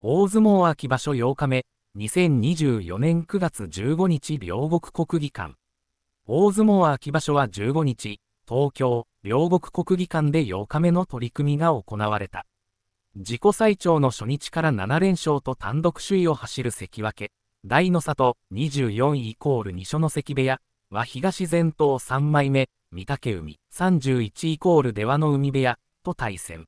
大相撲秋場所8日目、2024年9月15日両国国技館。大相撲秋場所は15日、東京、両国国技館で8日目の取り組みが行われた。自己最長の初日から7連勝と単独首位を走る関脇、大の里24イコール二所の関部屋は東前頭3枚目、御嶽海31イコール出羽の海部屋と対戦。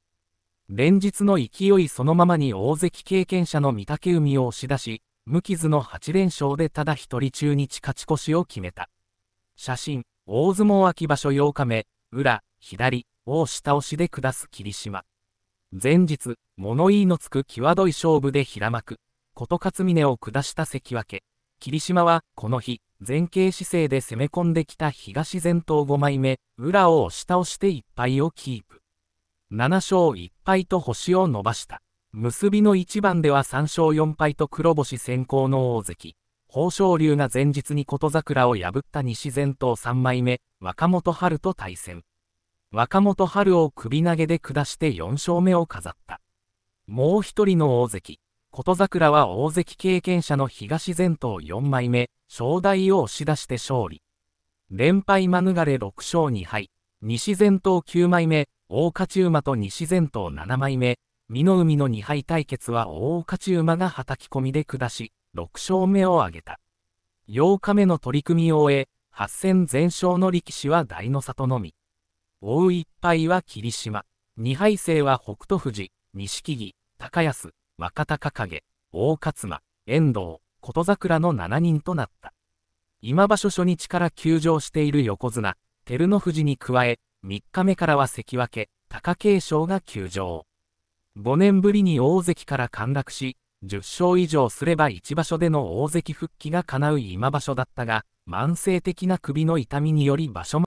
連日の勢いそのままに大関経験者の御嶽海を押し出し、無傷の8連勝でただ一人中日勝ち越しを決めた。写真、大相撲秋場所8日目、裏、左、を下押しで下す霧島。前日、物言いのつく際どい勝負で平幕、琴勝峰を下した関脇。霧島は、この日、前傾姿勢で攻め込んできた東前頭5枚目、裏を押し倒して1敗をキープ。7勝1敗と星を伸ばした。結びの一番では3勝4敗と黒星先行の大関。豊昇龍が前日に琴桜を破った西前頭3枚目、若元春と対戦。若元春を首投げで下して4勝目を飾った。もう一人の大関、琴桜は大関経験者の東前頭4枚目、正代を押し出して勝利。連敗免れ6勝2敗、西前頭9枚目、大勝ち馬と西前頭7枚目、美濃海の2敗対決は大勝ち馬がはたき込みで下し、6勝目を挙げた。8日目の取り組みを終え、8戦全勝の力士は大の里のみ。追う1敗は霧島、2敗勢は北斗富士、錦木、高安、若隆景、大勝馬、遠藤、琴桜の7人となった。今場所初日から休場している横綱、照ノ富士に加え、3日目からは関脇、貴景勝が休場。5年ぶりに大関から陥落し、10勝以上すれば1場所での大関復帰が叶う今場所だったが、慢性的な首の痛みにより場所